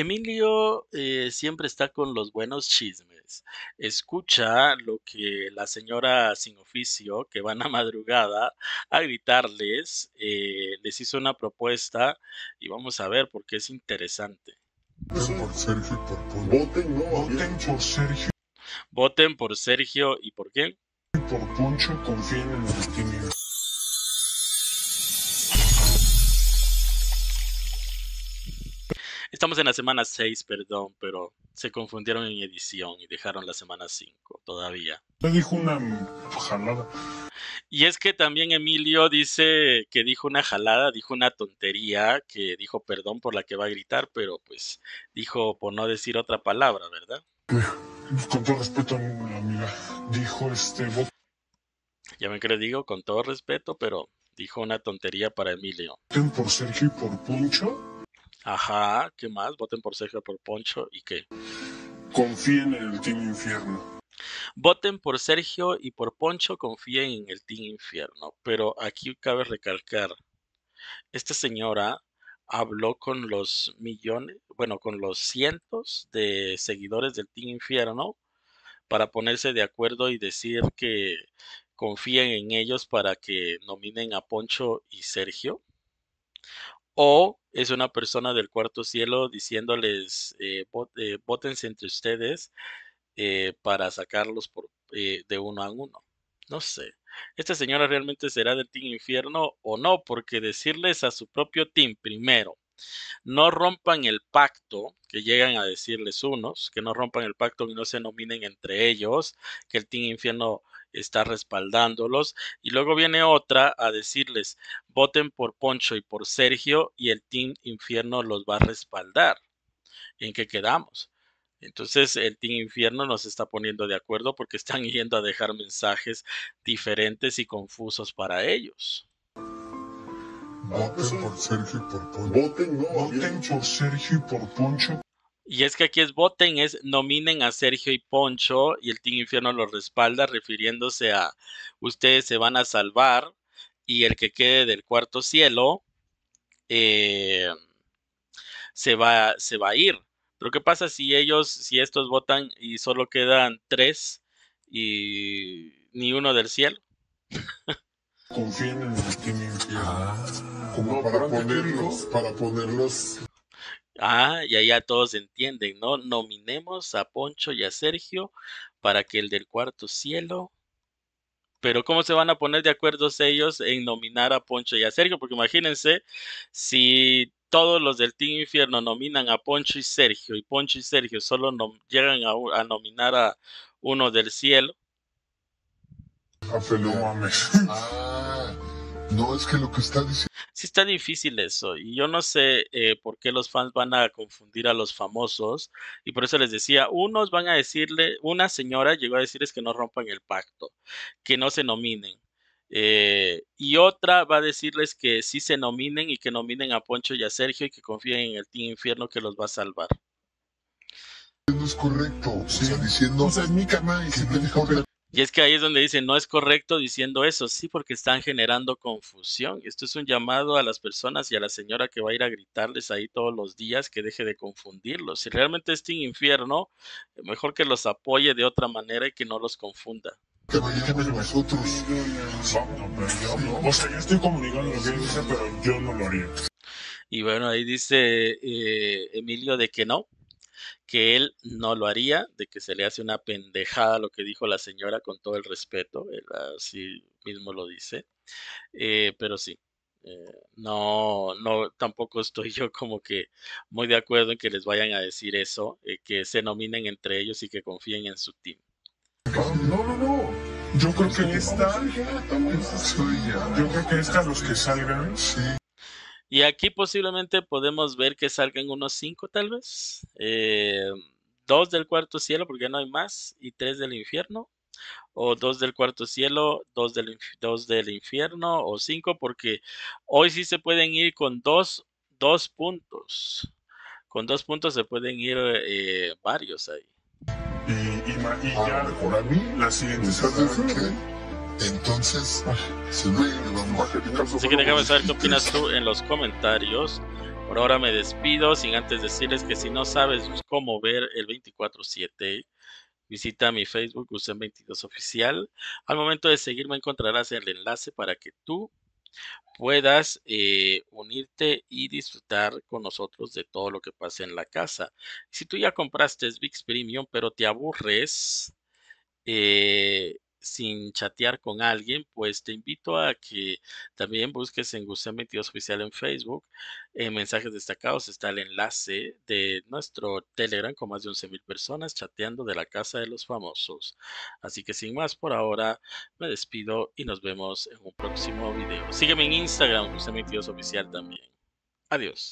Emilio eh, siempre está con los buenos chismes. Escucha lo que la señora sin oficio, que van a madrugada a gritarles, eh, les hizo una propuesta y vamos a ver porque es interesante. Voten Por Sergio y por Poncho. Voten, por Sergio. Voten por Sergio y por qué? Por Poncho confíen en tímidos. Estamos en la semana 6, perdón, pero se confundieron en edición y dejaron la semana 5 todavía. te dijo una jalada. Y es que también Emilio dice que dijo una jalada, dijo una tontería, que dijo perdón por la que va a gritar, pero pues dijo por no decir otra palabra, ¿verdad? Eh, con todo respeto, amiga, dijo este... Ya me creo digo, con todo respeto, pero dijo una tontería para Emilio. Por Sergio y por Poncho. Ajá, ¿qué más? Voten por Sergio, por Poncho y qué. Confíen en el Team Infierno. Voten por Sergio y por Poncho, confíen en el Team Infierno. Pero aquí cabe recalcar, esta señora habló con los millones, bueno, con los cientos de seguidores del Team Infierno para ponerse de acuerdo y decir que confíen en ellos para que nominen a Poncho y Sergio. O es una persona del cuarto cielo diciéndoles, eh, eh entre ustedes eh, para sacarlos eh, de uno a uno. No sé, esta señora realmente será del Team Infierno o no, porque decirles a su propio team primero no rompan el pacto, que llegan a decirles unos, que no rompan el pacto y no se nominen entre ellos, que el Team Infierno está respaldándolos. Y luego viene otra a decirles, voten por Poncho y por Sergio y el Team Infierno los va a respaldar. ¿En qué quedamos? Entonces el Team Infierno nos está poniendo de acuerdo porque están yendo a dejar mensajes diferentes y confusos para ellos. Voten por Sergio y por Poncho. Voten, por Sergio y por Poncho. Y es que aquí es voten, es nominen a Sergio y Poncho y el Team Infierno los respalda refiriéndose a ustedes se van a salvar y el que quede del cuarto cielo eh, se, va, se va a ir. Pero ¿qué pasa si ellos, si estos votan y solo quedan tres y ni uno del cielo? Confíen en el Team Infierno. Ah para ponerlos, para ponerlos. Ah, y ya todos entienden, ¿no? Nominemos a Poncho y a Sergio para que el del cuarto cielo. Pero ¿cómo se van a poner de acuerdo ellos en nominar a Poncho y a Sergio? Porque imagínense, si todos los del Team Infierno nominan a Poncho y Sergio y Poncho y Sergio solo llegan a, nominar a uno del cielo. Ah, no, es que lo que está diciendo sí está difícil eso. Y yo no sé eh, por qué los fans van a confundir a los famosos. Y por eso les decía, unos van a decirle, una señora llegó a decirles que no rompan el pacto, que no se nominen. Eh, y otra va a decirles que sí se nominen y que nominen a Poncho y a Sergio y que confíen en el Team Infierno que los va a salvar. No es correcto, diciendo. mi y siempre y es que ahí es donde dice, no es correcto diciendo eso, sí, porque están generando confusión. Esto es un llamado a las personas y a la señora que va a ir a gritarles ahí todos los días que deje de confundirlos. Si realmente es un infierno, mejor que los apoye de otra manera y que no los confunda. pero yo no lo haría. Y bueno, ahí dice eh, Emilio de que no, que él no lo haría, de que se le hace una pendejada lo que dijo la señora con todo el respeto, él así mismo lo dice, eh, pero sí. Eh, no, no, tampoco estoy yo como que muy de acuerdo en que les vayan a decir eso, eh, que se nominen entre ellos y que confíen en su team. No, no, no. Yo creo que esta, yo creo que esta los que salgan, sí. Y aquí posiblemente podemos ver que salgan unos cinco tal vez. Eh, dos del cuarto cielo, porque no hay más, y tres del infierno. O dos del cuarto cielo, dos del, dos del infierno, o cinco, porque hoy sí se pueden ir con dos, puntos. Con dos puntos se pueden ir eh, varios ahí. Y, ya, a mí, la siguiente entonces, ah. si no vamos a Así que déjame saber qué opinas tú en los comentarios. Por ahora me despido, sin antes decirles que si no sabes cómo ver el 24-7, visita mi Facebook Gusen 22 Oficial. Al momento de seguirme encontrarás el enlace para que tú puedas eh, unirte y disfrutar con nosotros de todo lo que pasa en la casa. Si tú ya compraste VIX Premium pero te aburres, eh, sin chatear con alguien, pues te invito a que también busques en Gusem 22 Oficial en Facebook. En mensajes destacados está el enlace de nuestro Telegram con más de 11.000 personas chateando de la casa de los famosos. Así que sin más por ahora, me despido y nos vemos en un próximo video. Sígueme en Instagram, Gusem 22 Oficial también. Adiós.